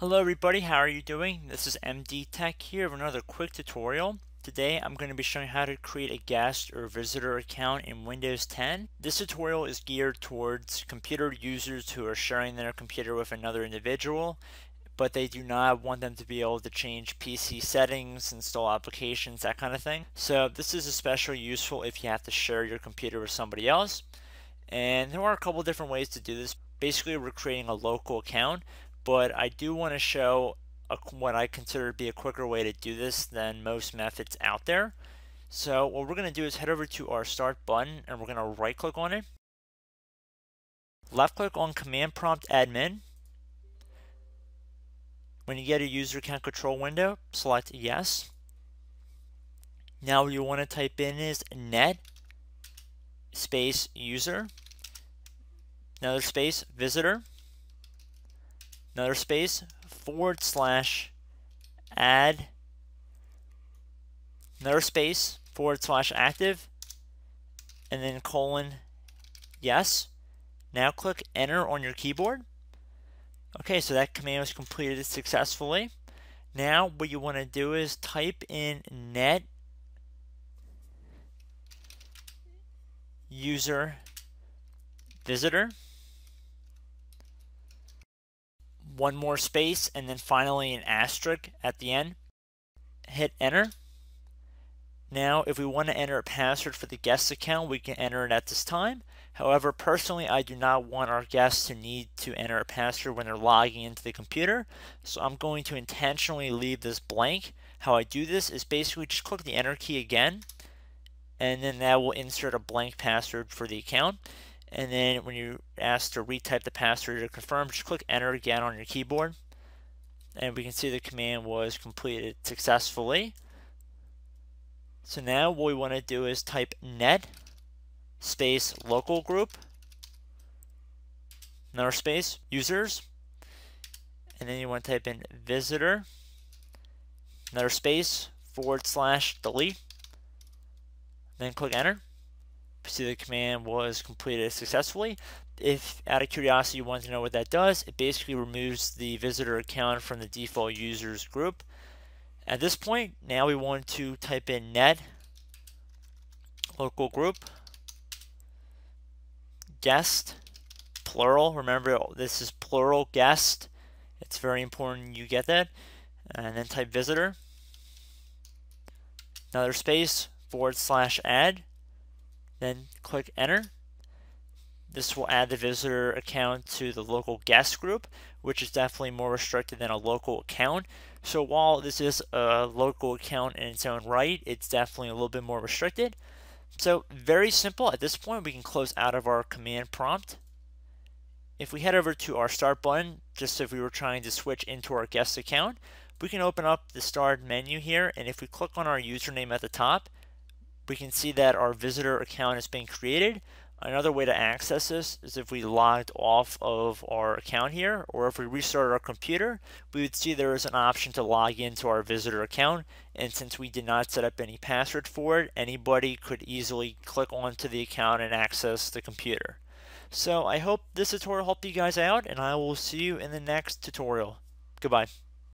Hello everybody, how are you doing? This is MD Tech here with another quick tutorial. Today I'm going to be showing how to create a guest or visitor account in Windows 10. This tutorial is geared towards computer users who are sharing their computer with another individual but they do not want them to be able to change PC settings, install applications, that kind of thing. So this is especially useful if you have to share your computer with somebody else. And there are a couple different ways to do this. Basically, we're creating a local account but I do want to show a, what I consider to be a quicker way to do this than most methods out there. So what we're going to do is head over to our start button and we're going to right click on it. Left click on command prompt admin. When you get a user account control window, select yes. Now what you want to type in is net space user, another space visitor another space, forward slash add, another space, forward slash active, and then colon yes. Now click enter on your keyboard. Okay, so that command was completed successfully. Now what you want to do is type in net user visitor one more space, and then finally an asterisk at the end. Hit enter. Now, if we want to enter a password for the guest account, we can enter it at this time. However, personally, I do not want our guests to need to enter a password when they're logging into the computer, so I'm going to intentionally leave this blank. How I do this is basically just click the enter key again, and then that will insert a blank password for the account. And then when you're asked to retype the password to confirm, just click enter again on your keyboard. And we can see the command was completed successfully. So now what we want to do is type net space local group, another space, users, and then you want to type in visitor, another space, forward slash delete, then click enter. See the command was completed successfully. If out of curiosity you want to know what that does, it basically removes the visitor account from the default users group. At this point, now we want to type in net local group guest plural. Remember, this is plural guest. It's very important you get that. And then type visitor. Another space forward slash add then click enter. This will add the visitor account to the local guest group, which is definitely more restricted than a local account. So while this is a local account in its own right, it's definitely a little bit more restricted. So very simple. At this point, we can close out of our command prompt. If we head over to our start button, just if we were trying to switch into our guest account, we can open up the start menu here. And if we click on our username at the top, we can see that our visitor account has been created. Another way to access this is if we logged off of our account here, or if we restarted our computer, we would see there is an option to log into our visitor account. And since we did not set up any password for it, anybody could easily click onto the account and access the computer. So I hope this tutorial helped you guys out, and I will see you in the next tutorial. Goodbye.